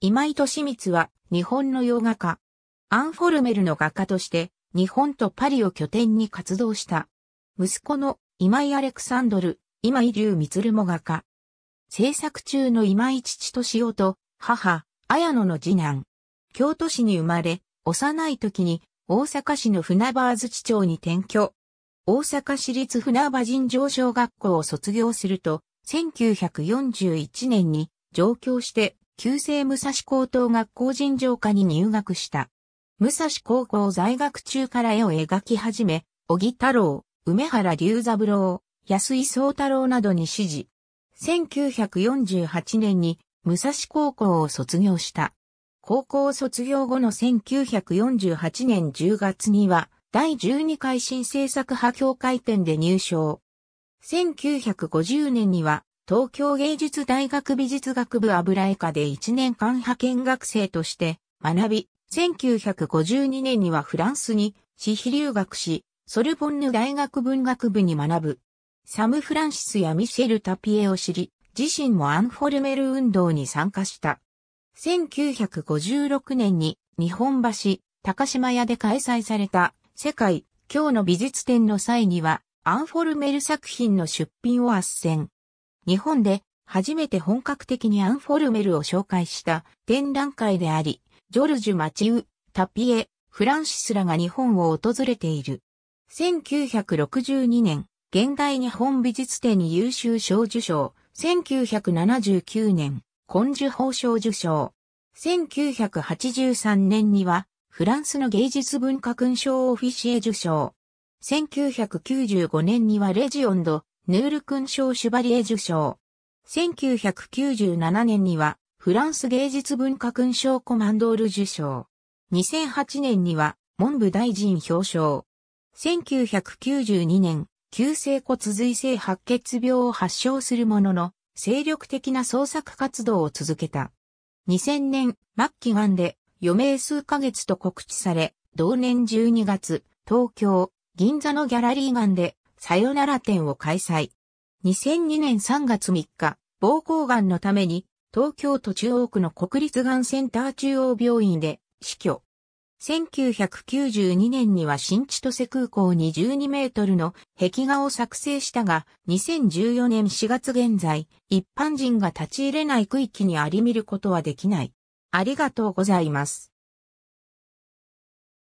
今井俊光は日本の洋画家。アンフォルメルの画家として日本とパリを拠点に活動した。息子の今井アレクサンドル、今井龍光も画家。制作中の今井父敏夫と母、綾野の次男。京都市に生まれ、幼い時に大阪市の船場津地町に転居。大阪市立船場尋常小学校を卒業すると、1941年に上京して旧制武蔵高等学校尋常科に入学した。武蔵高校在学中から絵を描き始め、小木太郎、梅原龍三郎、安井宗太郎などに指示。1948年に武蔵高校を卒業した。高校卒業後の1948年10月には、第12回新政策派協会展で入賞。1950年には、東京芸術大学美術学部油絵科で1年間派遣学生として学び、1952年にはフランスに私費留学し、ソルボンヌ大学文学部に学ぶ。サム・フランシスやミシェル・タピエを知り、自身もアンフォルメル運動に参加した。1956年に日本橋、高島屋で開催された世界今日の美術展の際にはアンフォルメル作品の出品を斡旋。日本で初めて本格的にアンフォルメルを紹介した展覧会であり、ジョルジュ・マチウ、タピエ、フランシスらが日本を訪れている。1962年、現代日本美術展に優秀賞受賞、1979年、根樹法賞受賞。1983年には、フランスの芸術文化勲章オフィシエ受賞。1995年にはレジオンド、ヌール勲章シュバリエ受章。1997年には、フランス芸術文化勲章コマンドール受章。2008年には、文部大臣表彰。1992年、急性骨髄性白血病を発症するものの、精力的な創作活動を続けた。2000年、末期癌で、余命数ヶ月と告知され、同年12月、東京、銀座のギャラリー癌で、さよなら展を開催。2002年3月3日、膀胱がんのために、東京都中央区の国立がんセンター中央病院で死去。1992年には新千歳空港に12メートルの壁画を作成したが、2014年4月現在、一般人が立ち入れない区域にあり見ることはできない。ありがとうございます。